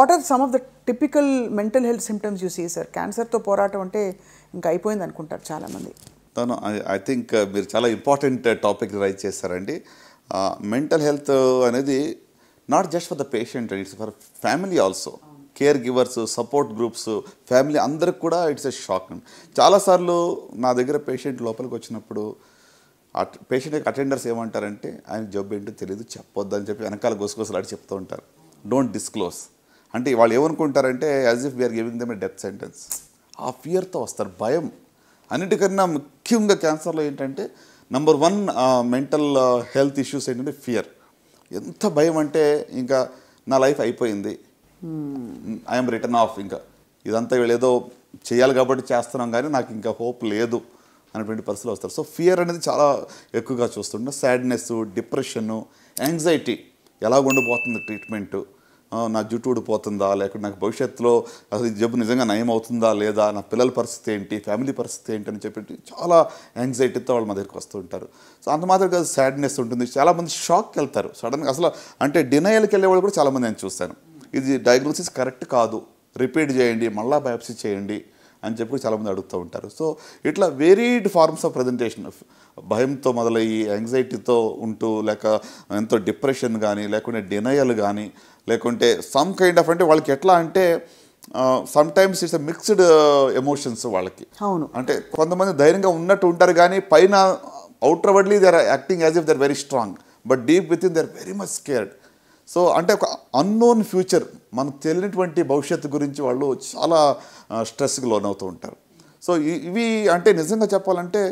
what are some of the typical mental health symptoms you see sir క్యాన్సర్తో పోరాటం అంటే ఇంకా అయిపోయింది అనుకుంటారు చాలామంది తను ఐ థింక్ uh, మీరు చాలా ఇంపార్టెంట్ టాపిక్ రైజ్ చేస్తారండి మెంటల్ uh, హెల్త్ అనేది not just for the patient it's for family also care givers support groups family అందరికి కూడా ఇట్స్ ఎ షాక్ చాలాసార్లు నా దగ్గర పేషెంట్ లోపలికి వచ్చినప్పుడు అట్ పేషెంట్ అటెండర్స్ ఏమంటారంటే ఆయన జబ్బు ఏంటో తెలియదు చెప్పొద్దని చెప్పి వెనకాల గుసగుసలాడి చెప్తూ ఉంటారు డోంట్ డిస్క్లోజ్ అంటే వాళ్ళు ఏమనుకుంటారంటే as if we are giving them a death sentence ఆ ఫియర్తో వస్తారు భయం అన్నిటికన్నా ముఖ్యంగా క్యాన్సర్లో ఏంటంటే number one mental health issues ఏంటంటే ఫియర్ ఎంత భయం అంటే ఇంకా నా లైఫ్ అయిపోయింది ఐఎమ్ రిటర్న్ ఆఫ్ ఇంకా ఇదంతా ఏదో చేయాలి కాబట్టి చేస్తున్నాం కానీ నాకు ఇంకా హోప్ లేదు అనేటువంటి పరిస్థితులు వస్తారు సో ఫియర్ అనేది చాలా ఎక్కువగా చూస్తుంటాం సాడ్నెస్ డిప్రెషను యాంగ్జైటీ ఎలా ఉండిపోతుంది ట్రీట్మెంటు నా జుట్టు ఊడిపోతుందా లేకుంటే నాకు భవిష్యత్తులో అసలు జబ్బు నిజంగా నయం అవుతుందా లేదా నా పిల్లల పరిస్థితి ఏంటి ఫ్యామిలీ పరిస్థితి ఏంటి అని చెప్పి చాలా యాంగ్జైటీతో వాళ్ళు మా దగ్గరికి వస్తూ ఉంటారు సో అంత మాత్రం కాదు సాడ్నెస్ ఉంటుంది చాలామంది షాక్కి వెళ్తారు సడన్గా అసలు అంటే డినయల్కి వాళ్ళు కూడా చాలామంది నేను చూస్తాను ఇది డయాగ్నోసిస్ కరెక్ట్ కాదు రిపీట్ చేయండి మళ్ళీ బయాప్సీ చేయండి అని చెప్పి చాలామంది అడుగుతూ ఉంటారు సో ఇట్లా వేరీడ్ ఫార్మ్స్ ఆఫ్ ప్రజెంటేషన్ భయంతో మొదలయ్యి యాంగ్జైటీతో ఉంటూ లేక ఎంతో డిప్రెషన్ కానీ లేకుంటే డినయల్ కానీ లేకుంటే సమ్ కైండ్ ఆఫ్ అంటే వాళ్ళకి ఎట్లా అంటే sometimes it's mixed emotions వాళ్ళకి అవును అంటే కొంతమంది ధైర్యంగా ఉన్నట్టు ఉంటారు కానీ పైన వర్డ్లీ they are acting as if they are very strong but deep within they are very much scared so అంటే ఒక అన్నోన్ ఫ్యూచర్ మనకు తెలియనటువంటి భవిష్యత్తు గురించి వాళ్ళు చాలా స్ట్రెస్కి లోనవుతూ ఉంటారు సో ఇవి అంటే నిజంగా చెప్పాలంటే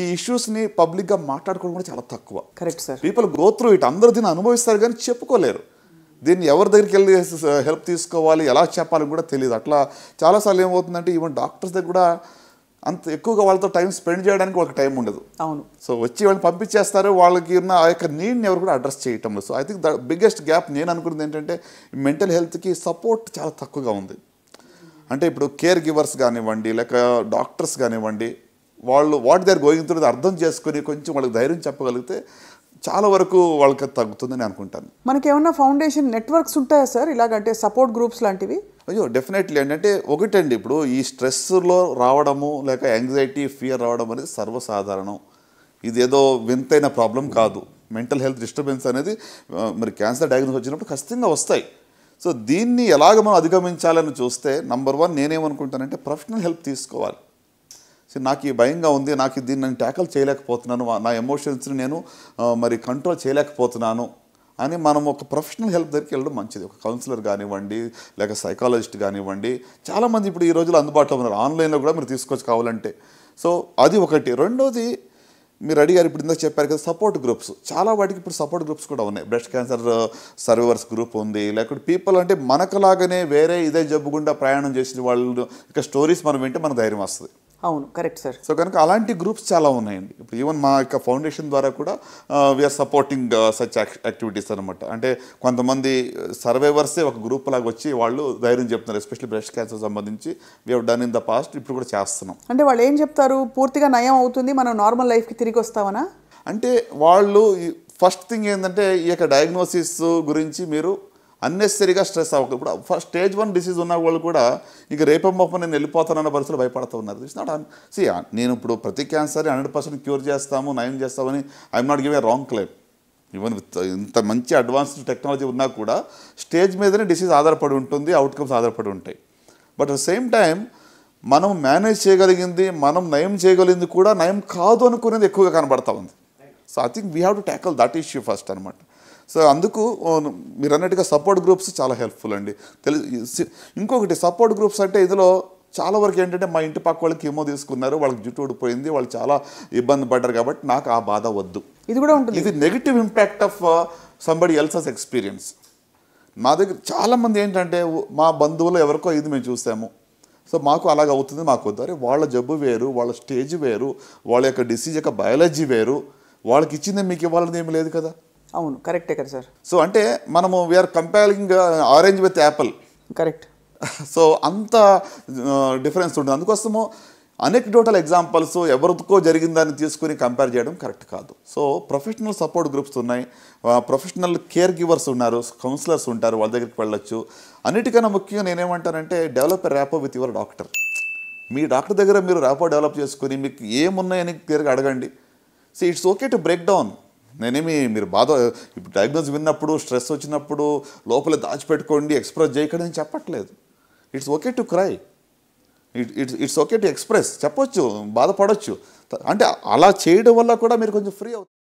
ఈ ఇష్యూస్ని పబ్లిక్గా మాట్లాడుకోవడం కూడా చాలా తక్కువ correct sir people go through it అందరూ దీన్ని అనుభవిస్తారు కానీ చెప్పుకోలేరు దీన్ని ఎవరి దగ్గరికి వెళ్ళి హెల్ప్ తీసుకోవాలి ఎలా చెప్పాలి కూడా తెలియదు అట్లా చాలాసార్లు ఏమవుతుందంటే ఈవెన్ డాక్టర్స్ దగ్గర కూడా అంత ఎక్కువగా వాళ్ళతో టైం స్పెండ్ చేయడానికి ఒక టైం ఉండదు అవును సో వచ్చి వాళ్ళని పంపించేస్తారు వాళ్ళకి ఉన్న ఆ యొక్క నీడ్ని ఎవరు కూడా అడ్రస్ చేయటం so I think the biggest gap నేను అనుకున్నది ఏంటంటే మెంటల్ హెల్త్కి సపోర్ట్ చాలా తక్కువగా ఉంది అంటే ఇప్పుడు కేర్ గివర్స్ కానివ్వండి లేక డాక్టర్స్ కానివ్వండి వాళ్ళు వాటి దగ్గర ఆర్ గోయింగ్ అర్థం చేసుకుని కొంచెం వాళ్ళకి ధైర్యం చెప్పగలిగితే చాలా వరకు వాళ్ళకి తగ్గుతుందని అనుకుంటాను మనకి ఏమన్నా ఫౌండేషన్ నెట్వర్క్స్ ఉంటాయా సార్ ఇలాగంటే సపోర్ట్ గ్రూప్స్ లాంటివి అయ్యో డెఫినెట్లీ ఏంటంటే ఒకటండి ఇప్పుడు ఈ స్ట్రెస్లో రావడము లేక యాంగ్జైటీ ఫియర్ రావడం అనేది సర్వసాధారణం ఇదేదో వింతైన ప్రాబ్లం కాదు మెంటల్ హెల్త్ డిస్టర్బెన్స్ అనేది మరి క్యాన్సర్ డయాగ్నోస్ వచ్చినప్పుడు ఖచ్చితంగా వస్తాయి సో దీన్ని ఎలాగ మనం అధిగమించాలని చూస్తే నంబర్ వన్ నేనేమనుకుంటానంటే ప్రొఫెషనల్ హెల్ప్ తీసుకోవాలి నాకు ఈ భయంగా ఉంది నాకు దీన్ని నేను ట్యాకల్ చేయలేకపోతున్నాను నా ఎమోషన్స్ని నేను మరి కంట్రోల్ చేయలేకపోతున్నాను అని మనం ఒక ప్రొఫెషనల్ హెల్ప్ దగ్గరికి వెళ్ళడం మంచిది ఒక కౌన్సిలర్ కానివ్వండి లేక సైకాలజిస్ట్ కానివ్వండి చాలామంది ఇప్పుడు ఈ రోజులు అందుబాటులో ఉన్నారు ఆన్లైన్లో కూడా మీరు తీసుకొచ్చి కావాలంటే సో అది ఒకటి రెండోది మీరు అడిగారు ఇప్పుడు ఇందాక చెప్పారు కదా సపోర్ట్ గ్రూప్స్ చాలా వాటికి ఇప్పుడు సపోర్ట్ గ్రూప్స్ కూడా ఉన్నాయి బ్రెస్ట్ క్యాన్సర్ సర్వైవర్స్ గ్రూప్ ఉంది లేకపోతే పీపుల్ అంటే మనకులాగానే వేరే ఇదే జబ్బుగుండా ప్రయాణం చేసిన వాళ్ళు ఇక స్టోరీస్ మనం వింటే మన ధైర్యం వస్తుంది అవును కరెక్ట్ సార్ సో కనుక అలాంటి గ్రూప్స్ చాలా ఉన్నాయండి ఇప్పుడు ఈవెన్ మా యొక్క ఫౌండేషన్ ద్వారా కూడా వీఆర్ సపోర్టింగ్ సచ్ యాక్టివిటీస్ అనమాట అంటే కొంతమంది సర్వైవర్సే ఒక గ్రూప్ లాగా వచ్చి వాళ్ళు ధైర్యం చెప్తున్నారు ఎస్పెషల్లీ బ్రెస్ట్ క్యాన్సర్ సంబంధించి we are done in the past ఇప్పుడు కూడా చేస్తున్నాం అంటే వాళ్ళు ఏం చెప్తారు పూర్తిగా నయం అవుతుంది మనం నార్మల్ లైఫ్కి తిరిగి వస్తామనా అంటే వాళ్ళు ఫస్ట్ థింగ్ ఏంటంటే ఈ యొక్క డయాగ్నోసిస్ గురించి మీరు అన్నెసరీగా స్ట్రెస్ అవ్వక ఇప్పుడు ఫస్ట్ స్టేజ్ వన్ డిసీజ్ ఉన్న వాళ్ళు కూడా రేపం రేపమ్మప్ప నేను వెళ్ళిపోతానన్న పరిస్థితులు భయపడుతూ ఉన్నారు దిస్ నాట్ సి నేను ఇప్పుడు ప్రతి క్యాన్సర్ హండ్రెడ్ పర్సెంట్ క్యూర్ చేస్తాము నయం చేస్తామని I'm not give a wrong claim even with ఇంత మంచి అడ్వాన్స్డ్ టెక్నాలజీ ఉన్నా కూడా స్టేజ్ మీదనే డిసీజ్ ఆధారపడి ఉంటుంది అవుట్కమ్స్ ఆధారపడి ఉంటాయి బట్ అట్ సేమ్ టైం మనం మేనేజ్ చేయగలిగింది మనం నయం చేయగలిగింది కూడా నయం కాదు అనుకునేది ఎక్కువగా కనబడతా ఉంది so I think we have to tackle that issue first అనమాట సో అందుకు మీరు అన్నట్టుగా సపోర్ట్ గ్రూప్స్ చాలా హెల్ప్ఫుల్ అండి తెలిసి ఇంకొకటి సపోర్ట్ గ్రూప్స్ అంటే ఇందులో చాలా వరకు ఏంటంటే మా ఇంటి పక్క వాళ్ళకి ఏమో తీసుకున్నారు వాళ్ళకి జుట్టు ఊడిపోయింది వాళ్ళు చాలా ఇబ్బంది పడ్డారు కాబట్టి నాకు ఆ బాధ వద్దు ఇది కూడా ఉంటుంది ఇది negative impact of somebody else's experience మా దగ్గర చాలామంది ఏంటంటే మా బంధువులు ఎవరికో ఇది మేము చూసాము సో మాకు అలాగ అవుతుంది మాకు వద్దు వాళ్ళ జబ్బు వేరు వాళ్ళ స్టేజ్ వేరు వాళ్ళ యొక్క డిసీజ్ యొక్క బయాలజీ వేరు వాళ్ళకి ఇచ్చింది మీకు ఇవ్వాలని ఏమి లేదు కదా అవును కరెక్టే కదా సార్ సో అంటే మనము we are comparing orange with apple correct so అంత డిఫరెన్స్ uh, ఉంటుంది అందుకోసము అనేక టోటల్ ఎగ్జాంపుల్స్ ఎవరికో జరిగిందని తీసుకుని కంపేర్ చేయడం కరెక్ట్ కాదు సో ప్రొఫెషనల్ సపోర్ట్ గ్రూప్స్ ఉన్నాయి ప్రొఫెషనల్ కేర్ గివర్స్ ఉన్నారు కౌన్సిలర్స్ ఉంటారు వాళ్ళ దగ్గరికి వెళ్ళొచ్చు అన్నిటికన్నా ముఖ్యంగా నేనేమంటానంటే develop rapport with your doctor మీ డాక్టర్ దగ్గర మీరు ర్యాపో డెవలప్ చేసుకుని మీకు ఏమున్నాయని క్లియర్గా అడగండి so it's okay to break down నేనేమి మీరు బాధ ఇప్పుడు డయాగ్నోస్ విన్నప్పుడు స్ట్రెస్ వచ్చినప్పుడు లోపల దాచిపెట్టుకోండి ఎక్స్ప్రెస్ చేయకండి అని చెప్పట్లేదు it's okay to cry it it's it's okay to express చెప్పొచ్చు బాధపడవచ్చు అంటే అలా చేయడం వల్ల కూడా మీరు కొంచెం ఫ్రీ అవుతుంది